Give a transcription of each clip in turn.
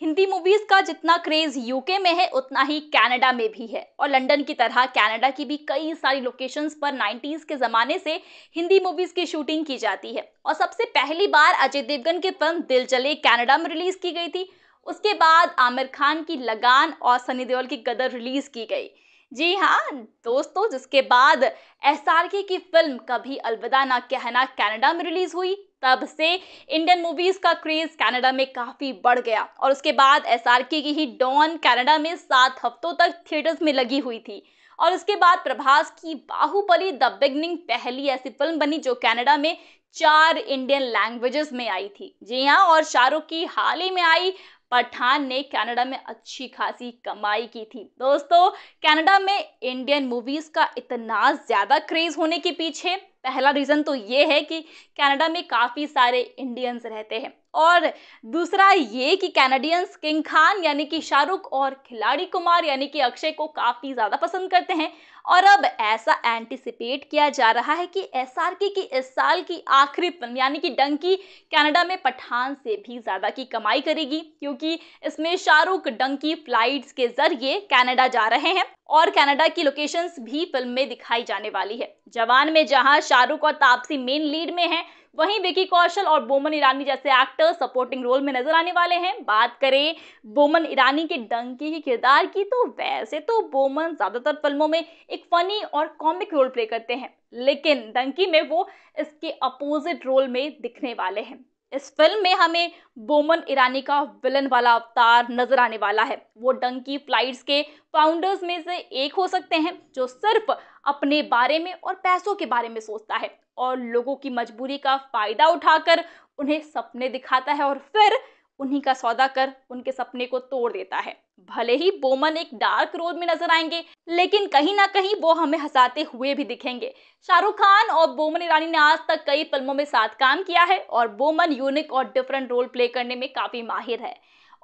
Hindi movies का जितना craze UK में है उतना ही कनाडा में भी है और लंदन की तरह कनाडा की भी कई सारी लोकेशंस पर 90s के ज़माने से हिंदी मूवीज की शूटिंग की जाती है और सबसे पहली बार अजय देवगन की फिल्म दिल जले कनाडा में रिलीज़ की गई थी उसके बाद आमिर खान की लगान और सनी देओल की गदर रिलीज़ की गई जी हाँ दोस्तों जिसके बाद एस की फिल्म कभी अलविदा ना कहना कनाडा में रिलीज हुई तब से इंडियन मूवीज का क्रेज कनाडा में काफी बढ़ गया और उसके बाद एस की ही डॉन कनाडा में सात हफ्तों तक थिएटर्स में लगी हुई थी और उसके बाद प्रभास की बाहुबली द बिगनिंग पहली ऐसी फिल्म बनी जो कनाडा में चार इंडियन लैंग्वेजेस में आई थी जी हाँ और शाहरुख की हाल ही में आई पठान ने कनाडा में अच्छी खासी कमाई की थी दोस्तों कनाडा में इंडियन मूवीज का इतना ज़्यादा क्रेज होने के पीछे पहला रीज़न तो ये है कि कनाडा में काफ़ी सारे इंडियंस रहते हैं और दूसरा ये कि कैनेडियंस किंग खान यानी कि शाहरुख और खिलाड़ी कुमार यानी कि अक्षय को काफ़ी ज़्यादा पसंद करते हैं और अब ऐसा एंटिसिपेट किया जा रहा है कि एस की इस साल की आखिरी फिल्म यानी कि डंकी कनाडा में पठान से भी ज़्यादा की कमाई करेगी क्योंकि इसमें शाहरुख डंकी फ्लाइट्स के जरिए कनाडा जा रहे हैं और कनाडा की लोकेशंस भी फिल्म में दिखाई जाने वाली है जवान में जहां शाहरुख और तापसी मेन लीड में हैं वहीं विकी कौशल और बोमन ईरानी जैसे एक्टर सपोर्टिंग रोल में नजर आने वाले हैं बात करें बोमन ईरानी के डंकी के किरदार की तो वैसे तो बोमन ज्यादातर फिल्मों में एक फनी और कॉमिक रोल प्ले करते हैं लेकिन डंकी में वो इसके अपोजिट रोल में दिखने वाले हैं इस फिल्म में हमें बोमन ईरानी का विलन वाला अवतार नजर आने वाला है वो डंकी फ्लाइट्स के फाउंडर्स में से एक हो सकते हैं जो सिर्फ अपने बारे में और पैसों के बारे में सोचता है और लोगों की मजबूरी का फायदा उठाकर उन्हें सपने दिखाता है और फिर उन्हीं का सौदा कर उनके सपने को तोड़ देता है भले ही बोमन एक डार्क रोल में नजर आएंगे लेकिन कहीं ना कहीं वो हमें हंसाते हुए भी दिखेंगे शाहरुख खान और बोमन ईरानी ने आज तक कई फिल्मों में साथ काम किया है और बोमन यूनिक और डिफरेंट रोल प्ले करने में काफी माहिर है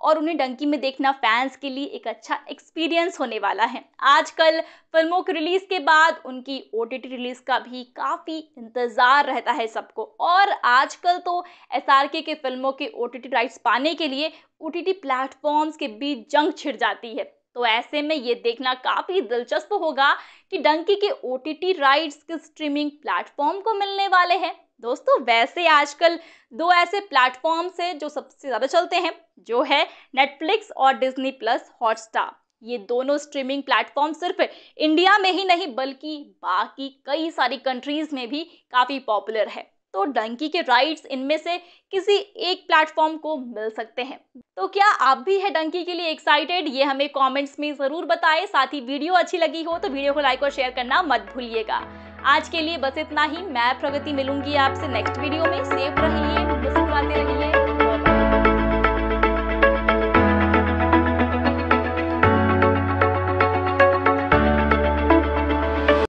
और उन्हें डंकी में देखना फैंस के लिए एक अच्छा एक्सपीरियंस होने वाला है आजकल फिल्मों के रिलीज के बाद उनकी ओ रिलीज का भी काफ़ी इंतज़ार रहता है सबको और आजकल तो एस के फिल्मों के ओ राइट्स पाने के लिए ओ टी प्लेटफॉर्म्स के बीच जंग छिड़ जाती है तो ऐसे में ये देखना काफ़ी दिलचस्प होगा कि डंकी के ओ राइट्स किस स्ट्रीमिंग प्लेटफॉर्म को मिलने वाले हैं दोस्तों वैसे आजकल दो ऐसे प्लेटफॉर्म्स हैं जो सबसे ज़्यादा चलते हैं जो है नेटफ्लिक्स और डिज्नी प्लस हॉटस्टार ये दोनों स्ट्रीमिंग प्लेटफॉर्म सिर्फ इंडिया में ही नहीं बल्कि बाकी कई सारी कंट्रीज़ में भी काफ़ी पॉपुलर है तो डंकी के राइट्स इनमें से किसी एक प्लेटफॉर्म को मिल सकते हैं तो क्या आप भी है डंकी के लिए एक्साइटेड ये हमें कमेंट्स में ज़रूर बताएं साथ ही वीडियो अच्छी लगी हो तो वीडियो को लाइक और शेयर करना मत भूलिएगा आज के लिए बस इतना ही मैं प्रगति मिलूंगी आपसे नेक्स्ट वीडियो में सेफ रहिए मुस्कुराते रहिए